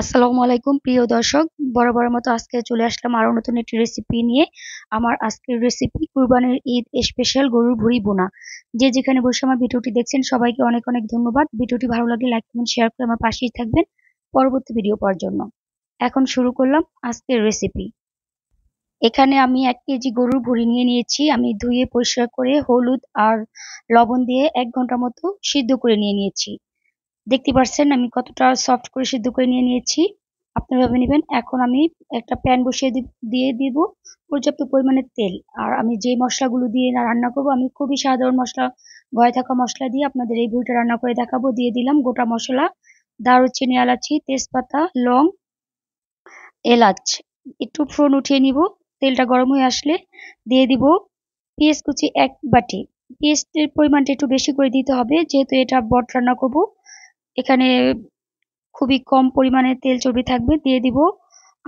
আসসালামু আলাইকুম প্রিয় দর্শক বরাবরের মতো আজকে চলে আসলাম আরও নতুন একটি রেসিপি নিয়ে আমার আজকের রেসিপি কুরবানির ঈদ স্পেশাল গরুর ভুড়ি বোনা যে যেখানে বসে আমার ভিডিওটি দেখছেন সবাইকে অনেক অনেক ধন্যবাদ ভিডিওটি ভালো লাগলে লাইক কমেন্ট শেয়ার করে আমার পাশেই থাকবেন পরবর্তী ভিডিও পাওয়ার জন্য এখন শুরু করলাম আজকের রেসিপি এখানে আমি এক কেজি গরুর ভুড়ি নিয়ে নিয়েছি আমি ধুয়ে পরিষ্কার করে হলুদ আর লবণ দিয়ে এক ঘন্টা মতো সিদ্ধ করে নিয়ে নিয়েছি দেখতে পারছেন আমি কতটা সফট করে সিদ্ধ করে নিয়ে নিয়েছি আপনারা ভাবে নেবেন এখন আমি একটা প্যান বসিয়ে দিয়ে দিব পর্যাপ্ত পরিমাণে তেল আর আমি যে মশলাগুলো দিয়ে রান্না করব আমি খুবই সাধারণ মশলা গয়ে থাকা মশলা দিয়ে আপনাদের এই ভুলটা রান্না করে দেখাবো দিয়ে দিলাম গোটা মশলা দারুচিনি এলাচি তেজপাতা লং এলাচ একটু ফোন উঠিয়ে নিব তেলটা গরম হয়ে আসলে দিয়ে দিব পেঁয়াজ কুচি এক বাটি পেঁয়াজের পরিমাণটা একটু বেশি করে দিতে হবে যেহেতু এটা বট রান্না করব এখানে খুবই কম পরিমাণে তেল চর্বি থাকবে দিয়ে দিব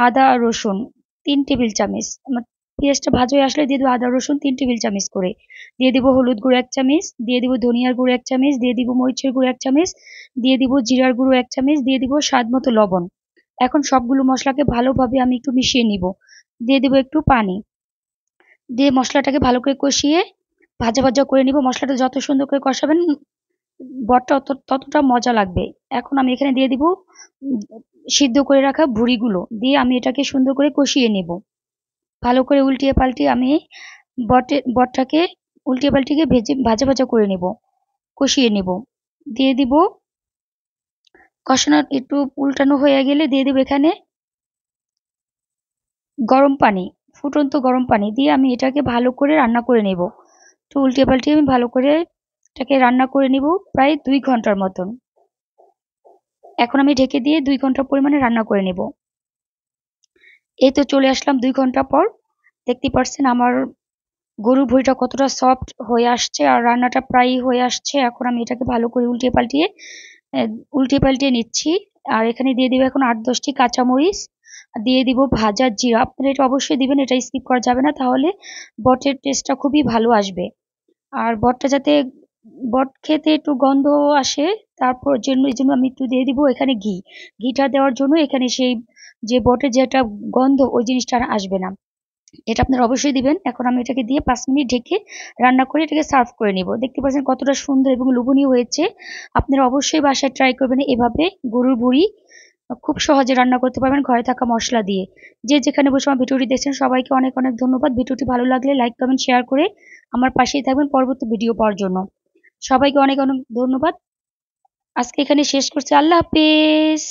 আদা রসুন তিন টেবিল চামচ আমার পেঁয়াজটা ভাজ হয়ে আসলে দিয়ে দেবো আদা রসুন তিন টেবিল চামচ করে দিয়ে দিব হলুদ গুঁড়ো এক চামচ দিয়ে দিব ধনিয়ার গুঁড়ো এক চামচ দিয়ে দিব মরিচের গুঁড়ো এক চামচ দিয়ে দিব জিরার গুঁড়ো এক চামচ দিয়ে দিব স্বাদ মতো লবণ এখন সবগুলো মশলাকে ভালোভাবে আমি একটু মিশিয়ে নিব দিয়ে দিব একটু পানি দিয়ে মশলাটাকে ভালো করে কষিয়ে ভাজা ভাজা করে নিব মশলাটা যত সুন্দর করে কষাবেন বটটা ততটা মজা লাগবে এখন আমি এখানে দিয়ে দিব সিদ্ধ করে রাখা ভুড়িগুলো দিয়ে আমি এটাকে সুন্দর করে কষিয়ে নেব ভালো করে উল্টিয়ে পাল্টিয়ে আমি বটে বটটাকে উল্টিয়ে পাল্টিকে ভেজে ভাজা ভাজা করে নেব কষিয়ে নেব দিয়ে দিব কষানো একটু উল্টানো হয়ে গেলে দিয়ে দেবো এখানে গরম পানি ফুটন্ত গরম পানি দিয়ে আমি এটাকে ভালো করে রান্না করে নেব তো উল্টে পাল্টে আমি ভালো করে এটাকে রান্না করে নিব প্রায় দুই ঘন্টার মতন এখন আমি ঢেকে দিয়ে দুই ঘন্টা পরিমাণে রান্না করে নেব এই তো চলে আসলাম দুই ঘন্টা পর দেখতে পারছেন আমার গরুর ভুঁড়িটা কতটা সফট হয়ে আসছে আর রান্নাটা প্রায় হয়ে আসছে এখন আমি এটাকে ভালো করে উল্টিয়ে পাল্টিয়ে উল্টিয়ে পাল্টিয়ে নিচ্ছি আর এখানে দিয়ে দিব এখন আট দশটি কাঁচামরিচ দিয়ে দিব ভাজা জিরা আপনারা এটা অবশ্যই দিবেন এটা স্কিপ করা যাবে না তাহলে বটের টেস্টটা খুবই ভালো আসবে আর বটটা যাতে বট খেতে একটু গন্ধ আসে তারপর জন্য এই জন্য আমি একটু দিয়ে দিব এখানে ঘি ঘিটা দেওয়ার জন্য এখানে সেই যে বটের যে একটা গন্ধ ওই জিনিসটা আর আসবে না এটা আপনারা অবশ্যই দিবেন এখন আমি এটাকে দিয়ে পাঁচ মিনিট ঢেকে রান্না করে এটাকে সার্ভ করে নিব দেখতে পাচ্ছেন কতটা সুন্দর এবং লোভনীয় হয়েছে আপনারা অবশ্যই বাসায় ট্রাই করবেন এভাবে গরুর ভুড়ি খুব সহজে রান্না করতে পারবেন ঘরে থাকা মশলা দিয়ে যে যেখানে বসে আমার ভিডিওটি দেখছেন সবাইকে অনেক অনেক ধন্যবাদ ভিডিওটি ভালো লাগলে লাইক কমেন্ট শেয়ার করে আমার পাশেই থাকবেন পরবর্তী ভিডিও পাওয়ার জন্য সবাইকে অনেক অনেক ধন্যবাদ আজকে এখানে শেষ করছি আল্লাহ হাফিজ